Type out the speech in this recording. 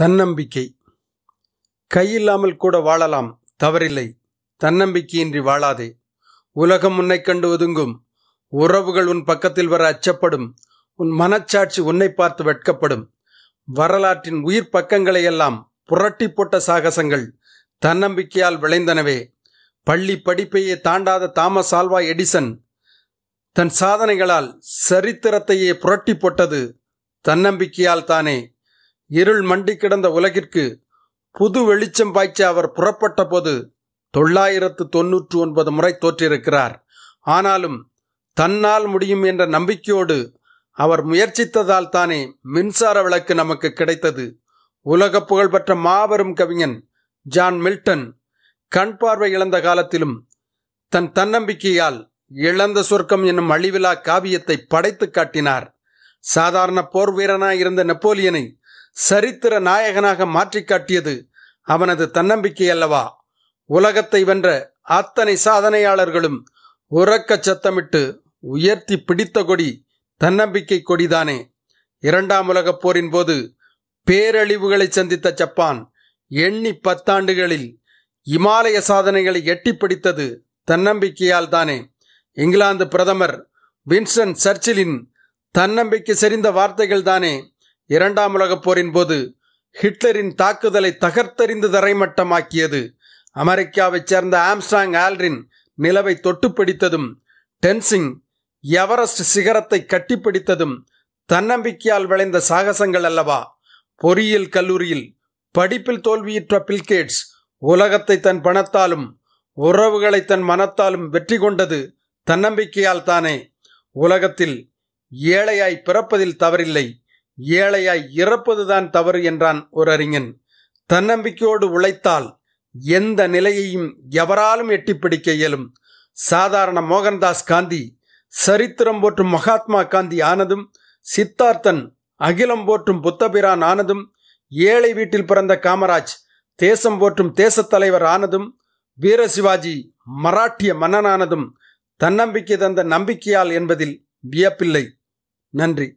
தன்னம்பிக்கை கையில்லாமல் கூட வாழலாம் தவறில்லை தன்னம்பிக்கையின்றி வாழாதே உலகம் உன்னை கண்டு ஒதுங்கும் உறவுகள் உன் பக்கத்தில் வர அச்சப்படும் உன் மனச்சாட்சி உன்னை பார்த்து வெட்கப்படும் வரலாற்றின் உயிர் பக்கங்களை எல்லாம் புரட்டி போட்ட சாகசங்கள் தன்னம்பிக்கையால் விளைந்தனவே பள்ளி படிப்பையே தாண்டாத தாமஸ் ஆல்வா எடிசன் தன் சாதனைகளால் சரித்திரத்தையே புரட்டி போட்டது தன்னம்பிக்கையால் தானே இருள் மண்டி கிடந்த உலகிற்கு புது வெளிச்சம் பாய்ச்ச அவர் புறப்பட்ட போது தொள்ளாயிரத்து தொன்னூற்று ஒன்பது முறை தோற்றிருக்கிறார் ஆனாலும் தன்னால் முடியும் என்ற நம்பிக்கையோடு அவர் முயற்சித்ததால் தானே மின்சார விளக்கு நமக்கு கிடைத்தது உலக புகழ்பெற்ற மாபெரும் கவிஞன் ஜான் மில்டன் கண் பார்வை இழந்த காலத்திலும் தன் தன்னம்பிக்கையால் இழந்த சொர்க்கம் என்னும் அழிவிழா காவியத்தை படைத்து காட்டினார் சாதாரண போர் வீரனாய் இருந்த நெப்போலியனை சரித்திர நாயகனாக மாற்றி காட்டியது அவனது தன்னம்பிக்கை அல்லவா உலகத்தை வென்ற அத்தனை சாதனையாளர்களும் உறக்க சத்தமிட்டு உயர்த்தி பிடித்த கொடி தன்னம்பிக்கை கொடிதானே இரண்டாம் உலகப் போரின் போது பேரழிவுகளை சந்தித்த ஜப்பான் எண்ணி பத்தாண்டுகளில் இமாலய சாதனைகளை எட்டி பிடித்தது தன்னம்பிக்கையால் தானே இங்கிலாந்து பிரதமர் வின்ஸ்டன் சர்ச்சிலின் தன்னம்பிக்கை செறிந்த வார்த்தைகள் தானே இரண்டாம் உலகப் போரின் போது ஹிட்லரின் தாக்குதலை தகர்த்தறிந்து தரைமட்டமாக்கியது அமெரிக்காவைச் சேர்ந்த ஆம்ஸ்டாங் ஆல்ரின் நிலவை தொட்டுப்பிடித்ததும் டென்சிங் எவரஸ்ட் சிகரத்தை கட்டிப்பிடித்ததும் தன்னம்பிக்கையால் விளைந்த சாகசங்கள் அல்லவா பொறியியல் கல்லூரியில் படிப்பில் தோல்வியுற்ற பில்கேட்ஸ் உலகத்தை தன் பணத்தாலும் உறவுகளை தன் மனத்தாலும் வெற்றி கொண்டது தன்னம்பிக்கையால் தானே உலகத்தில் ஏழையாய் பிறப்பதில் தவறில்லை ஏழையாய் இறப்பதுதான் தவறு என்றான் ஒரு அறிஞன் தன்னம்பிக்கையோடு உழைத்தால் எந்த நிலையையும் எவராலும் எட்டி பிடிக்க இயலும் சாதாரண மோகன்தாஸ் காந்தி சரித்திரம் போற்றும் மகாத்மா காந்தி ஆனதும் சித்தார்த்தன் அகிலம் போற்றும் புத்தபிரான் ஆனதும் ஏழை வீட்டில் பிறந்த காமராஜ் தேசம் போற்றும் தேசத்தலைவர் ஆனதும் வீர சிவாஜி மராட்டிய மன்னனானதும் தன்னம்பிக்கை தந்த நம்பிக்கையால் என்பதில் வியப்பில்லை நன்றி